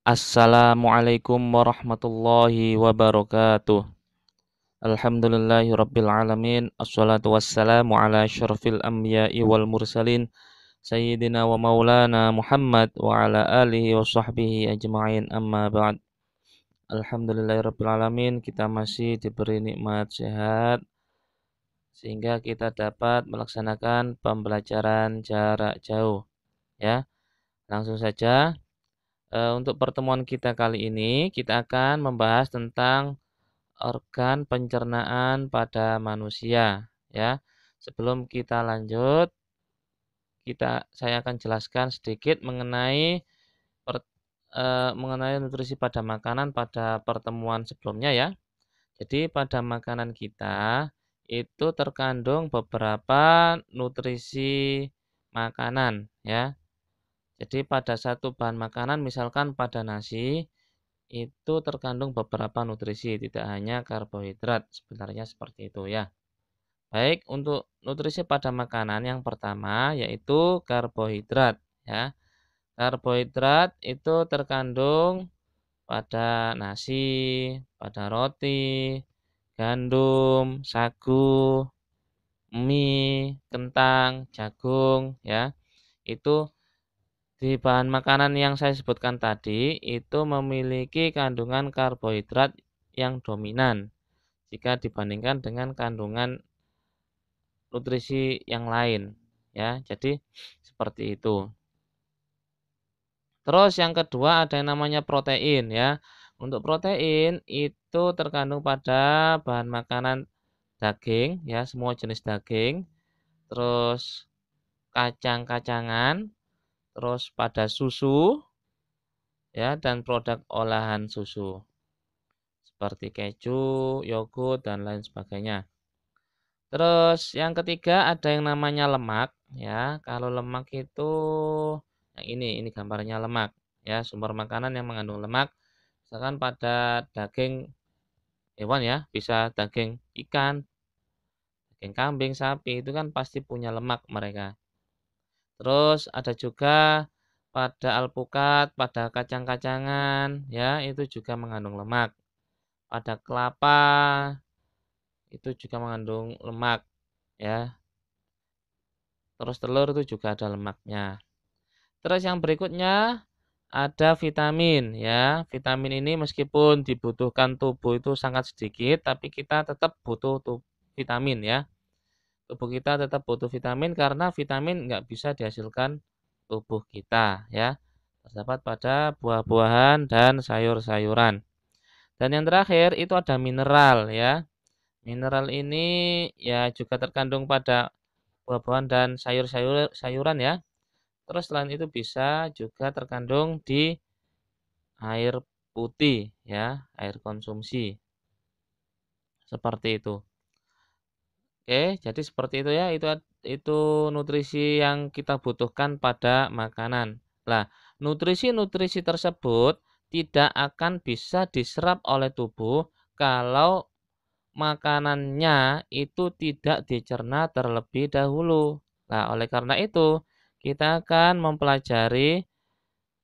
Assalamualaikum warahmatullahi wabarakatuh. Alhamdulillahi rabbil alamin. Assalatu wassalamu ala syarfil anbiya'i wal mursalin. Sayyidina wa maulana Muhammad wa ala alihi wa sahbihi ajma'in amma ba'd. Alhamdulillahi rabbil alamin. Kita masih diberi nikmat sehat sehingga kita dapat melaksanakan pembelajaran jarak jauh. Ya. Langsung saja Eh, untuk pertemuan kita kali ini kita akan membahas tentang organ pencernaan pada manusia ya. Sebelum kita lanjut kita saya akan jelaskan sedikit mengenai per, e, mengenai nutrisi pada makanan pada pertemuan sebelumnya ya. Jadi pada makanan kita itu terkandung beberapa nutrisi makanan ya. Jadi pada satu bahan makanan misalkan pada nasi itu terkandung beberapa nutrisi, tidak hanya karbohidrat. Sebenarnya seperti itu ya. Baik, untuk nutrisi pada makanan yang pertama yaitu karbohidrat ya. Karbohidrat itu terkandung pada nasi, pada roti, gandum, sagu, mie, kentang, jagung ya. Itu di bahan makanan yang saya sebutkan tadi itu memiliki kandungan karbohidrat yang dominan jika dibandingkan dengan kandungan nutrisi yang lain ya jadi seperti itu terus yang kedua ada yang namanya protein ya untuk protein itu terkandung pada bahan makanan daging ya semua jenis daging terus kacang-kacangan terus pada susu ya dan produk olahan susu seperti keju, yogurt dan lain sebagainya. Terus yang ketiga ada yang namanya lemak ya. Kalau lemak itu yang nah, ini ini gambarnya lemak ya, sumber makanan yang mengandung lemak misalkan pada daging hewan ya, bisa daging ikan, daging kambing, sapi itu kan pasti punya lemak mereka. Terus ada juga pada alpukat, pada kacang-kacangan, ya, itu juga mengandung lemak. Pada kelapa, itu juga mengandung lemak, ya. Terus telur itu juga ada lemaknya. Terus yang berikutnya ada vitamin, ya. Vitamin ini meskipun dibutuhkan tubuh itu sangat sedikit, tapi kita tetap butuh vitamin, ya tubuh kita tetap butuh vitamin karena vitamin nggak bisa dihasilkan tubuh kita ya terdapat pada buah-buahan dan sayur-sayuran dan yang terakhir itu ada mineral ya mineral ini ya juga terkandung pada buah-buahan dan sayur-sayur sayuran ya terus selain itu bisa juga terkandung di air putih ya air konsumsi seperti itu Oke, jadi seperti itu ya. Itu itu nutrisi yang kita butuhkan pada makanan. Lah, nutrisi-nutrisi tersebut tidak akan bisa diserap oleh tubuh kalau makanannya itu tidak dicerna terlebih dahulu. Nah, oleh karena itu, kita akan mempelajari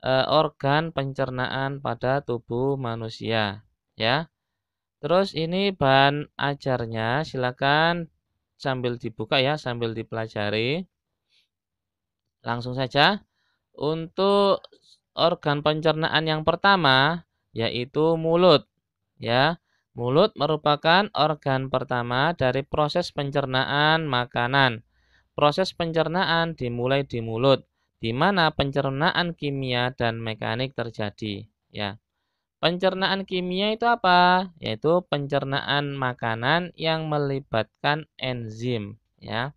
e, organ pencernaan pada tubuh manusia, ya. Terus ini bahan ajarnya, silakan sambil dibuka ya, sambil dipelajari. Langsung saja. Untuk organ pencernaan yang pertama yaitu mulut ya. Mulut merupakan organ pertama dari proses pencernaan makanan. Proses pencernaan dimulai di mulut, di mana pencernaan kimia dan mekanik terjadi. Ya, Pencernaan kimia itu apa? Yaitu pencernaan makanan yang melibatkan enzim, ya.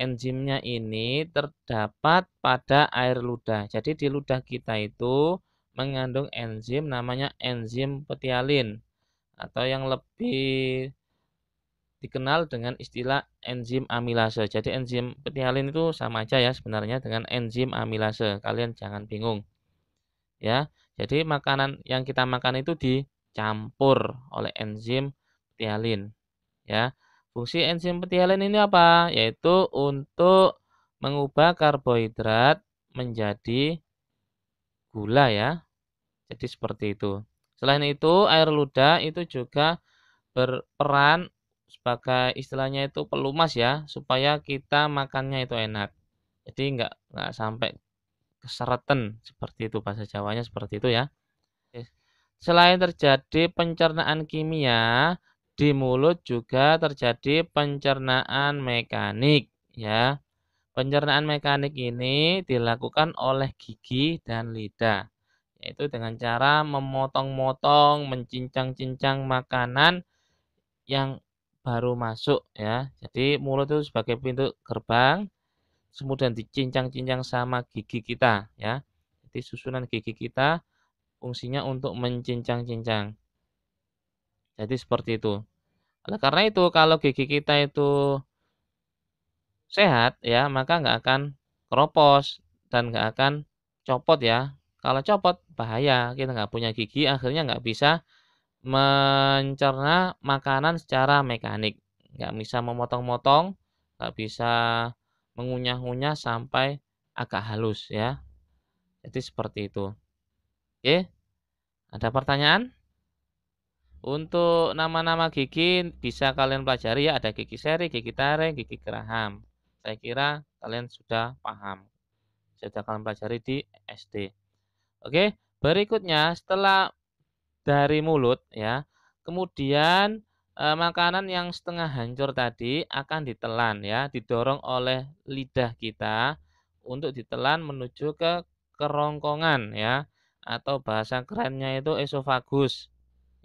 Enzimnya ini terdapat pada air ludah. Jadi di ludah kita itu mengandung enzim namanya enzim petialin atau yang lebih dikenal dengan istilah enzim amilase. Jadi enzim petialin itu sama aja ya sebenarnya dengan enzim amilase. Kalian jangan bingung. Ya. Jadi makanan yang kita makan itu dicampur oleh enzim ptyalin, Ya. Fungsi enzim ptyalin ini apa? Yaitu untuk mengubah karbohidrat menjadi gula ya. Jadi seperti itu. Selain itu, air ludah itu juga berperan sebagai istilahnya itu pelumas ya supaya kita makannya itu enak jadi nggak nggak sampai keseretan seperti itu bahasa Jawanya seperti itu ya. Selain terjadi pencernaan kimia di mulut juga terjadi pencernaan mekanik ya. Pencernaan mekanik ini dilakukan oleh gigi dan lidah yaitu dengan cara memotong-motong, mencincang-cincang makanan yang baru masuk ya. Jadi mulut itu sebagai pintu gerbang kemudian dicincang-cincang sama gigi kita ya. Jadi susunan gigi kita fungsinya untuk mencincang-cincang. Jadi seperti itu. Oleh karena itu kalau gigi kita itu sehat ya maka nggak akan keropos dan nggak akan copot ya. Kalau copot bahaya kita nggak punya gigi akhirnya nggak bisa mencerna makanan secara mekanik nggak bisa memotong-motong nggak bisa mengunyah unyah sampai agak halus ya. Jadi seperti itu. Oke. Ada pertanyaan? Untuk nama-nama gigi bisa kalian pelajari ya, ada gigi seri, gigi taring gigi geraham. Saya kira kalian sudah paham. Sudah kalian pelajari di SD. Oke, berikutnya setelah dari mulut ya, kemudian e, makanan yang setengah hancur tadi akan ditelan ya, didorong oleh lidah kita untuk ditelan menuju ke kerongkongan ya atau bahasa kerennya itu esofagus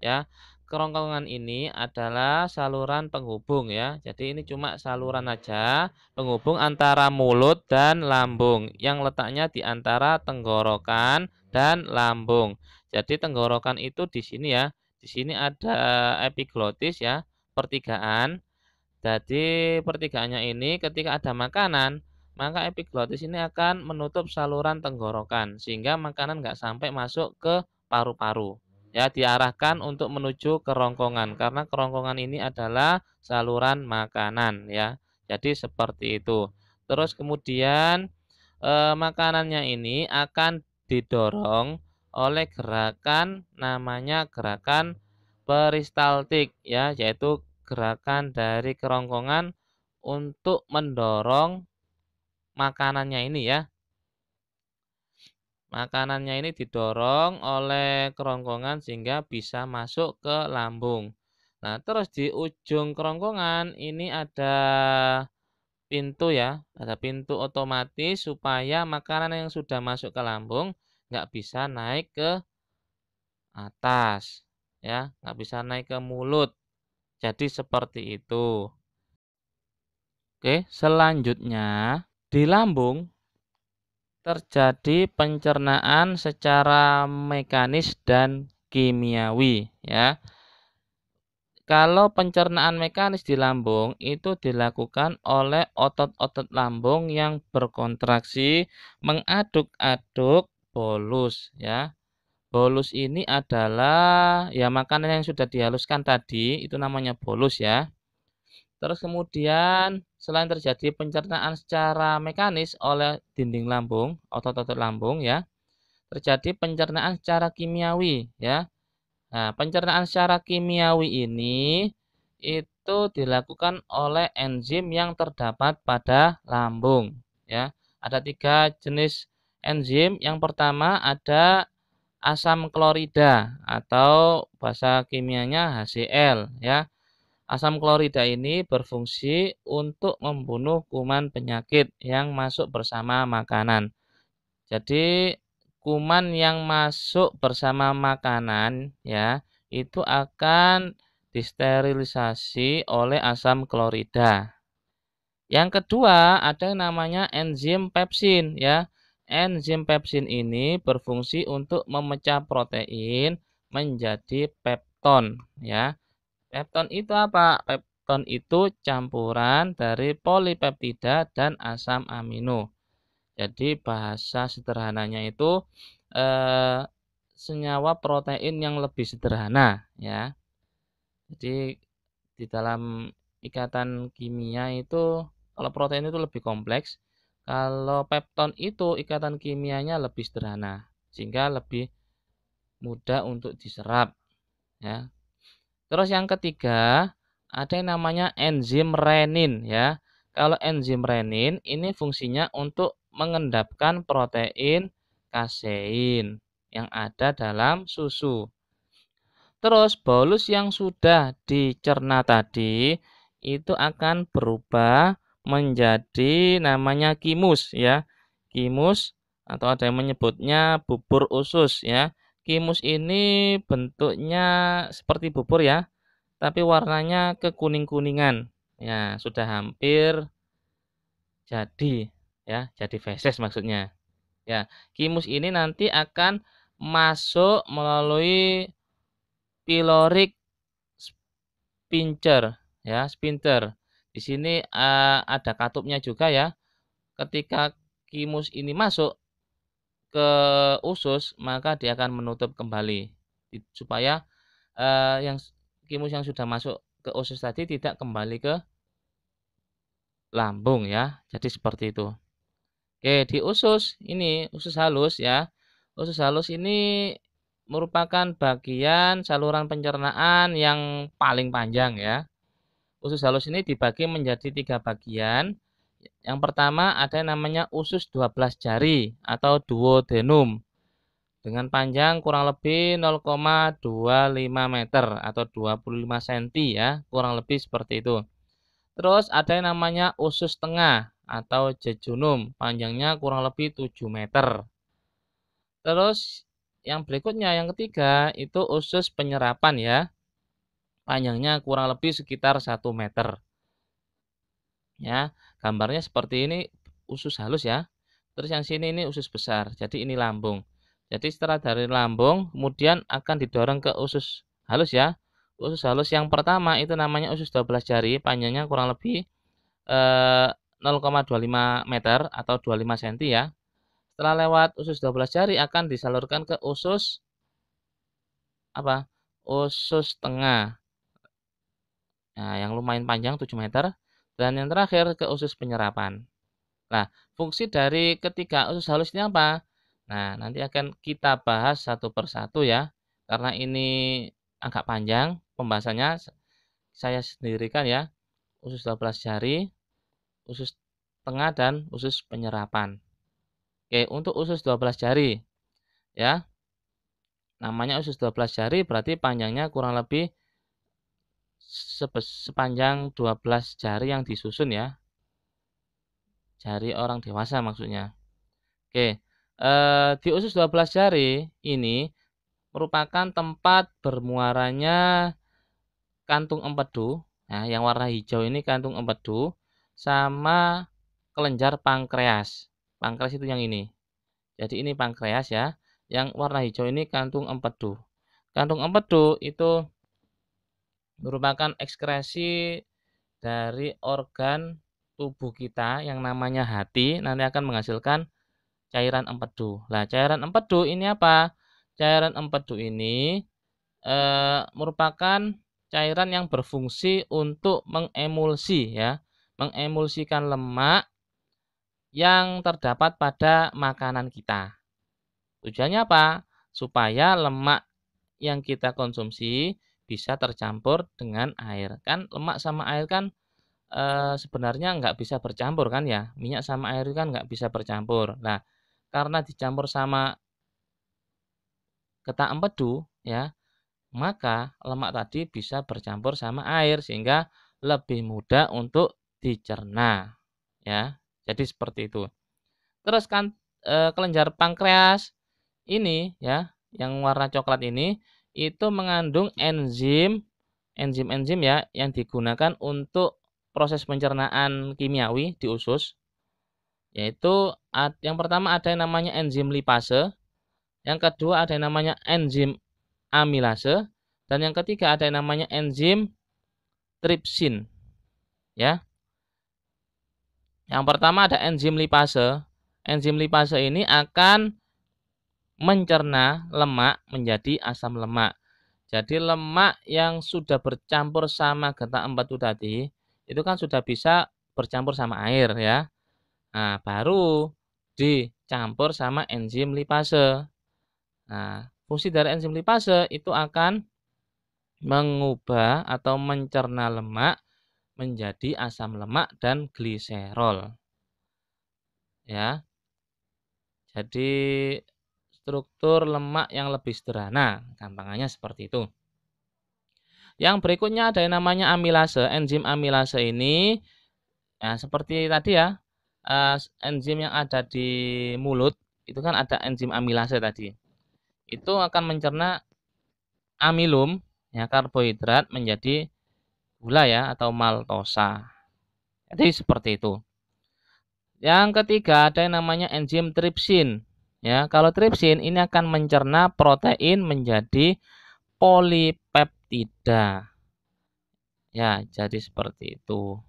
ya. Kerongkongan ini adalah saluran penghubung ya. Jadi ini cuma saluran aja penghubung antara mulut dan lambung yang letaknya di antara tenggorokan dan lambung. Jadi tenggorokan itu di sini ya di sini ada epiglotis ya, pertigaan. Jadi pertigaannya ini ketika ada makanan, maka epiglotis ini akan menutup saluran tenggorokan sehingga makanan nggak sampai masuk ke paru-paru. Ya, diarahkan untuk menuju kerongkongan karena kerongkongan ini adalah saluran makanan ya. Jadi seperti itu. Terus kemudian e, makanannya ini akan didorong oleh gerakan namanya gerakan peristaltik ya yaitu gerakan dari kerongkongan untuk mendorong makanannya ini ya makanannya ini didorong oleh kerongkongan sehingga bisa masuk ke lambung nah terus di ujung kerongkongan ini ada pintu ya ada pintu otomatis supaya makanan yang sudah masuk ke lambung nggak bisa naik ke atas ya nggak bisa naik ke mulut jadi seperti itu oke selanjutnya di lambung terjadi pencernaan secara mekanis dan kimiawi ya kalau pencernaan mekanis di lambung itu dilakukan oleh otot-otot lambung yang berkontraksi mengaduk-aduk bolus ya. Bolus ini adalah ya makanan yang sudah dihaluskan tadi itu namanya bolus ya. Terus kemudian selain terjadi pencernaan secara mekanis oleh dinding lambung, otot-otot lambung ya, terjadi pencernaan secara kimiawi ya. Nah, pencernaan secara kimiawi ini itu dilakukan oleh enzim yang terdapat pada lambung ya. Ada tiga jenis enzim yang pertama ada asam klorida atau bahasa kimianya HCl ya. Asam klorida ini berfungsi untuk membunuh kuman penyakit yang masuk bersama makanan. Jadi kuman yang masuk bersama makanan ya itu akan disterilisasi oleh asam klorida. Yang kedua ada yang namanya enzim pepsin ya. Enzim pepsin ini berfungsi untuk memecah protein menjadi pepton ya. Pepton itu apa? Pepton itu campuran dari polipeptida dan asam amino. Jadi bahasa sederhananya itu eh, senyawa protein yang lebih sederhana ya. Jadi di dalam ikatan kimia itu kalau protein itu lebih kompleks kalau pepton itu ikatan kimianya lebih sederhana sehingga lebih mudah untuk diserap ya. Terus yang ketiga, ada yang namanya enzim renin ya. Kalau enzim renin ini fungsinya untuk mengendapkan protein kasein yang ada dalam susu. Terus bolus yang sudah dicerna tadi itu akan berubah menjadi namanya kimus ya. Kimus atau ada yang menyebutnya bubur usus ya. Kimus ini bentuknya seperti bubur ya, tapi warnanya kekuning-kuningan. Ya, sudah hampir jadi ya, jadi feses maksudnya. Ya, kimus ini nanti akan masuk melalui pyloric sphincter ya, sphincter. Di sini uh, ada katupnya juga ya. Ketika kimus ini masuk ke usus, maka dia akan menutup kembali supaya uh, yang kimus yang sudah masuk ke usus tadi tidak kembali ke lambung ya. Jadi seperti itu. Oke, di usus ini usus halus ya. Usus halus ini merupakan bagian saluran pencernaan yang paling panjang ya. Usus halus ini dibagi menjadi tiga bagian. Yang pertama ada yang namanya usus 12 jari atau duodenum dengan panjang kurang lebih 0,25 meter atau 25 cm ya, kurang lebih seperti itu. Terus ada yang namanya usus tengah atau jejunum, panjangnya kurang lebih 7 meter. Terus yang berikutnya yang ketiga itu usus penyerapan ya panjangnya kurang lebih sekitar 1 meter. Ya, gambarnya seperti ini usus halus ya. Terus yang sini ini usus besar. Jadi ini lambung. Jadi setelah dari lambung kemudian akan didorong ke usus halus ya. Usus halus yang pertama itu namanya usus 12 jari, panjangnya kurang lebih eh, 0,25 meter atau 25 cm ya. Setelah lewat usus 12 jari akan disalurkan ke usus apa? Usus tengah. Nah, yang lumayan panjang 7 meter. Dan yang terakhir ke usus penyerapan. Nah, fungsi dari ketiga usus halus ini apa? Nah, nanti akan kita bahas satu persatu ya. Karena ini agak panjang pembahasannya saya sendirikan ya. Usus 12 jari, usus tengah dan usus penyerapan. Oke, untuk usus 12 jari ya. Namanya usus 12 jari berarti panjangnya kurang lebih sepanjang 12 jari yang disusun ya. Jari orang dewasa maksudnya. Oke, e, di usus 12 jari ini merupakan tempat bermuaranya kantung empedu. Nah, yang warna hijau ini kantung empedu sama kelenjar pankreas. Pankreas itu yang ini. Jadi ini pankreas ya. Yang warna hijau ini kantung empedu. Kantung empedu itu merupakan ekskresi dari organ tubuh kita yang namanya hati nanti akan menghasilkan cairan empedu. Nah, cairan empedu ini apa? Cairan empedu ini e, merupakan cairan yang berfungsi untuk mengemulsi ya, mengemulsikan lemak yang terdapat pada makanan kita. Tujuannya apa? Supaya lemak yang kita konsumsi bisa tercampur dengan air kan lemak sama air kan e, sebenarnya nggak bisa bercampur kan ya minyak sama air kan nggak bisa bercampur nah karena dicampur sama ketak empedu ya maka lemak tadi bisa bercampur sama air sehingga lebih mudah untuk dicerna ya jadi seperti itu terus kan e, kelenjar pankreas ini ya yang warna coklat ini itu mengandung enzim enzim-enzim ya yang digunakan untuk proses pencernaan kimiawi di usus yaitu yang pertama ada yang namanya enzim lipase, yang kedua ada yang namanya enzim amilase dan yang ketiga ada yang namanya enzim tripsin. Ya. Yang pertama ada enzim lipase. Enzim lipase ini akan mencerna lemak menjadi asam lemak. Jadi lemak yang sudah bercampur sama getah empat tadi, itu kan sudah bisa bercampur sama air ya. Nah, baru dicampur sama enzim lipase. Nah, fungsi dari enzim lipase itu akan mengubah atau mencerna lemak menjadi asam lemak dan gliserol. Ya. Jadi struktur lemak yang lebih sederhana. Gampangannya seperti itu. Yang berikutnya ada yang namanya amilase. Enzim amilase ini ya, seperti tadi ya, eh, enzim yang ada di mulut itu kan ada enzim amilase tadi. Itu akan mencerna amilum ya karbohidrat menjadi gula ya atau maltosa. Jadi seperti itu. Yang ketiga ada yang namanya enzim tripsin. Ya, kalau tripsin ini akan mencerna protein menjadi polipeptida. Ya, jadi seperti itu.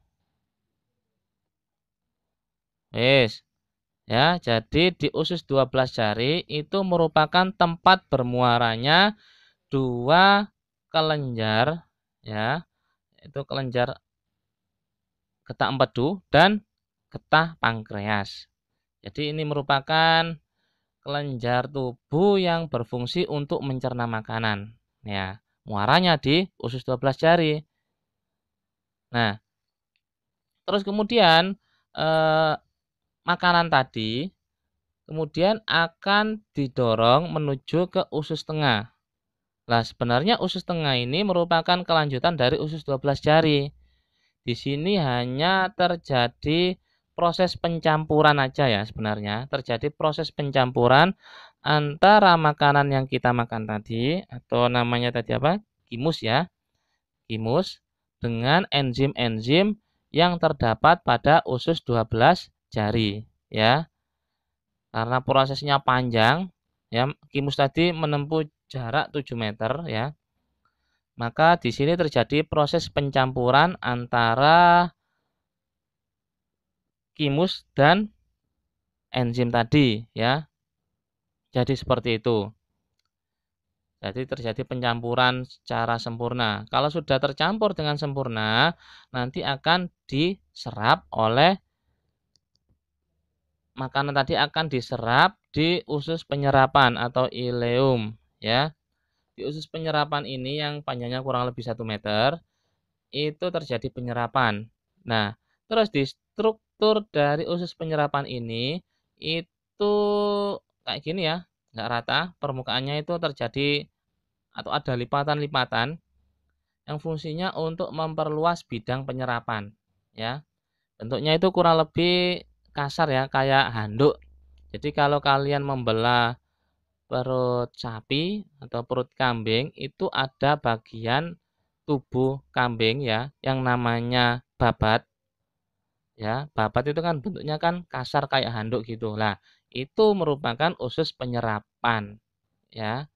Yes. Ya, jadi di usus 12 jari itu merupakan tempat bermuaranya dua kelenjar ya. Itu kelenjar getah empedu dan getah pankreas. Jadi ini merupakan kelenjar tubuh yang berfungsi untuk mencerna makanan. Ya, muaranya di usus 12 jari. Nah, terus kemudian eh, makanan tadi kemudian akan didorong menuju ke usus tengah. Nah, sebenarnya usus tengah ini merupakan kelanjutan dari usus 12 jari. Di sini hanya terjadi proses pencampuran aja ya sebenarnya terjadi proses pencampuran antara makanan yang kita makan tadi atau namanya tadi apa kimus ya kimus dengan enzim-enzim yang terdapat pada usus 12 jari ya karena prosesnya panjang ya kimus tadi menempuh jarak 7 meter ya maka di sini terjadi proses pencampuran antara kimus dan enzim tadi ya. Jadi seperti itu. Jadi terjadi pencampuran secara sempurna. Kalau sudah tercampur dengan sempurna, nanti akan diserap oleh makanan tadi akan diserap di usus penyerapan atau ileum ya. Di usus penyerapan ini yang panjangnya kurang lebih satu meter itu terjadi penyerapan. Nah, terus di struk struktur dari usus penyerapan ini itu kayak gini ya, nggak rata. Permukaannya itu terjadi atau ada lipatan-lipatan yang fungsinya untuk memperluas bidang penyerapan ya. Bentuknya itu kurang lebih kasar ya, kayak handuk. Jadi kalau kalian membelah perut sapi atau perut kambing itu ada bagian tubuh kambing ya yang namanya babat ya babat itu kan bentuknya kan kasar kayak handuk gitu lah itu merupakan usus penyerapan ya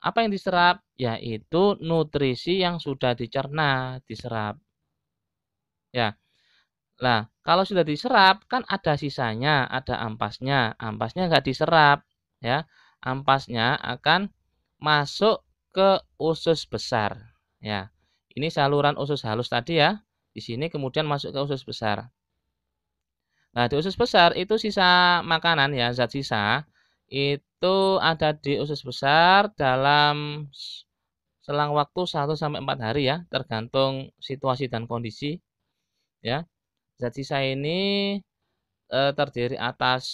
apa yang diserap yaitu nutrisi yang sudah dicerna diserap ya lah kalau sudah diserap kan ada sisanya ada ampasnya ampasnya nggak diserap ya ampasnya akan masuk ke usus besar ya ini saluran usus halus tadi ya di sini kemudian masuk ke usus besar. Nah, di usus besar itu sisa makanan ya, zat sisa itu ada di usus besar dalam selang waktu 1 sampai 4 hari ya, tergantung situasi dan kondisi ya. Zat sisa ini e, terdiri atas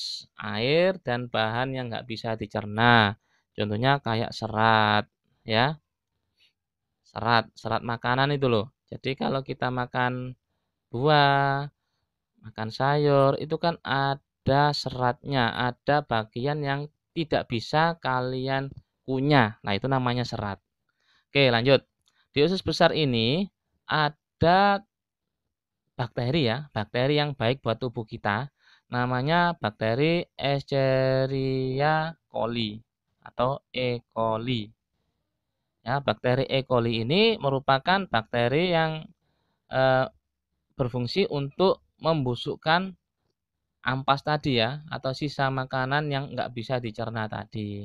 air dan bahan yang nggak bisa dicerna. Contohnya kayak serat ya. Serat, serat makanan itu loh. Jadi kalau kita makan buah, makan sayur, itu kan ada seratnya, ada bagian yang tidak bisa kalian kunyah. Nah, itu namanya serat. Oke, lanjut. Di usus besar ini ada bakteri ya, bakteri yang baik buat tubuh kita. Namanya bakteri Escherichia coli atau E. coli. Ya, bakteri E. coli ini merupakan bakteri yang e, berfungsi untuk membusukkan ampas tadi ya atau sisa makanan yang nggak bisa dicerna tadi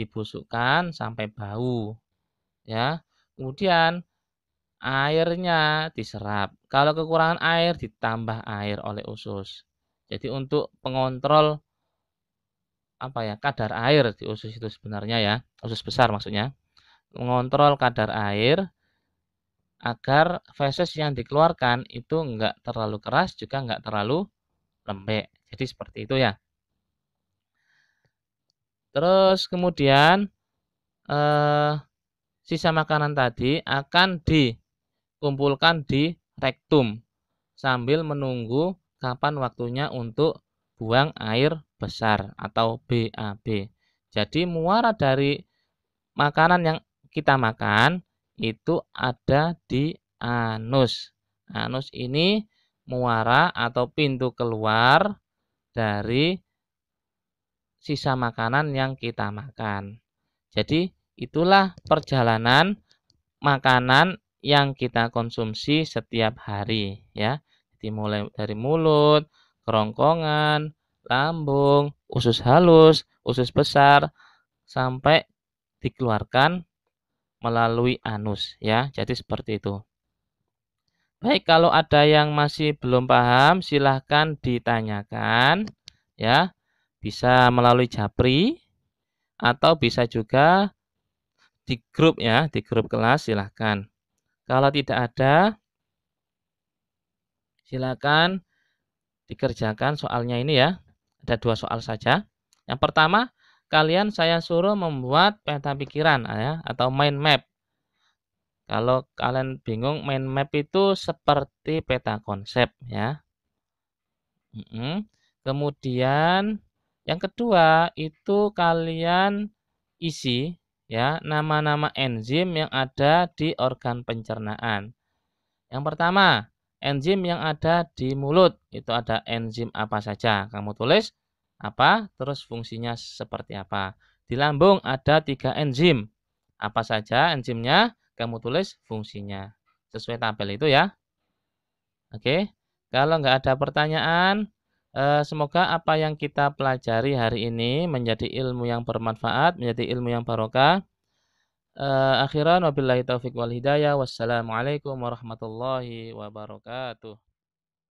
dibusukkan sampai bau ya kemudian airnya diserap kalau kekurangan air ditambah air oleh usus jadi untuk pengontrol apa ya kadar air di usus itu sebenarnya ya usus besar maksudnya mengontrol kadar air agar feses yang dikeluarkan itu enggak terlalu keras juga enggak terlalu lembek. Jadi seperti itu ya. Terus kemudian eh, sisa makanan tadi akan dikumpulkan di rektum sambil menunggu kapan waktunya untuk buang air besar atau BAB. Jadi muara dari makanan yang kita makan itu ada di anus. Anus ini muara atau pintu keluar dari sisa makanan yang kita makan. Jadi itulah perjalanan makanan yang kita konsumsi setiap hari ya. Dimulai dari mulut, kerongkongan, lambung, usus halus, usus besar sampai dikeluarkan melalui anus ya. Jadi seperti itu. Baik, kalau ada yang masih belum paham silahkan ditanyakan ya. Bisa melalui Japri atau bisa juga di grup ya, di grup kelas silahkan. Kalau tidak ada silahkan dikerjakan soalnya ini ya. Ada dua soal saja. Yang pertama, kalian saya suruh membuat peta pikiran ah, ya atau mind map. Kalau kalian bingung mind map itu seperti peta konsep ya. Kemudian yang kedua itu kalian isi ya nama-nama enzim yang ada di organ pencernaan. Yang pertama, enzim yang ada di mulut itu ada enzim apa saja. Kamu tulis apa, terus fungsinya seperti apa. Di lambung ada tiga enzim. Apa saja enzimnya? Kamu tulis fungsinya. Sesuai tabel itu ya. Oke. Kalau nggak ada pertanyaan, eh, semoga apa yang kita pelajari hari ini menjadi ilmu yang bermanfaat, menjadi ilmu yang barokah. Eh, akhiran wabillahi taufiq wal hidayah. Wassalamualaikum warahmatullahi wabarakatuh.